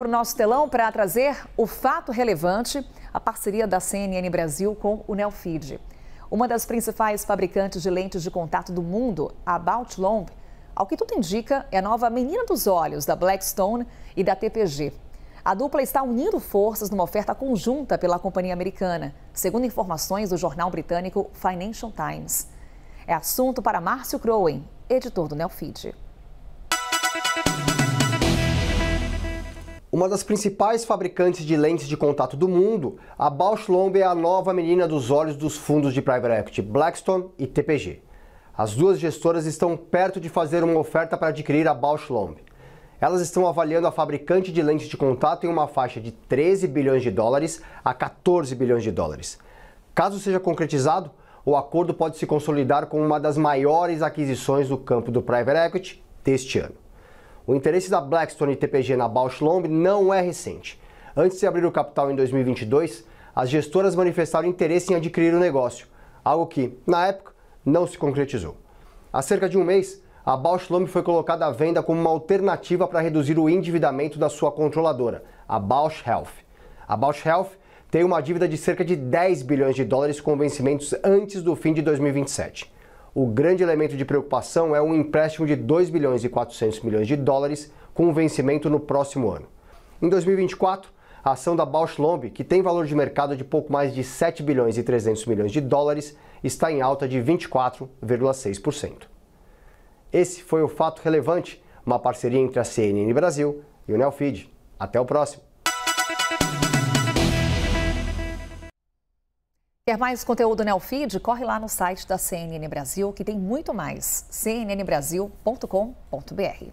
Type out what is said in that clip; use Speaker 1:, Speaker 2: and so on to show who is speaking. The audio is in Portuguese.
Speaker 1: para o nosso telão para trazer o fato relevante, a parceria da CNN Brasil com o Nelfeed. Uma das principais fabricantes de lentes de contato do mundo, a Baltlomb, ao que tudo indica, é a nova menina dos olhos da Blackstone e da TPG. A dupla está unindo forças numa oferta conjunta pela companhia americana, segundo informações do jornal britânico Financial Times. É assunto para Márcio Crowen, editor do Nelfeed.
Speaker 2: Uma das principais fabricantes de lentes de contato do mundo, a Bausch Lomb é a nova menina dos olhos dos fundos de private equity Blackstone e TPG. As duas gestoras estão perto de fazer uma oferta para adquirir a Bausch Lomb. Elas estão avaliando a fabricante de lentes de contato em uma faixa de 13 bilhões de dólares a 14 bilhões de dólares. Caso seja concretizado, o acordo pode se consolidar como uma das maiores aquisições do campo do private equity deste ano. O interesse da Blackstone e TPG na Bausch Lomb não é recente. Antes de abrir o capital em 2022, as gestoras manifestaram interesse em adquirir o negócio, algo que, na época, não se concretizou. Há cerca de um mês, a Bausch Lomb foi colocada à venda como uma alternativa para reduzir o endividamento da sua controladora, a Bausch Health. A Bausch Health tem uma dívida de cerca de 10 bilhões de dólares com vencimentos antes do fim de 2027 o grande elemento de preocupação é um empréstimo de 2 bilhões e 400 milhões de dólares com vencimento no próximo ano. Em 2024, a ação da Bausch Lomb, que tem valor de mercado de pouco mais de 7 bilhões e 300 milhões de dólares, está em alta de 24,6%. Esse foi o fato relevante, uma parceria entre a CNN Brasil e o Nelfeed. Até o próximo.
Speaker 1: Quer mais conteúdo Neofeed? Corre lá no site da CNN Brasil, que tem muito mais. cnnbrasil.com.br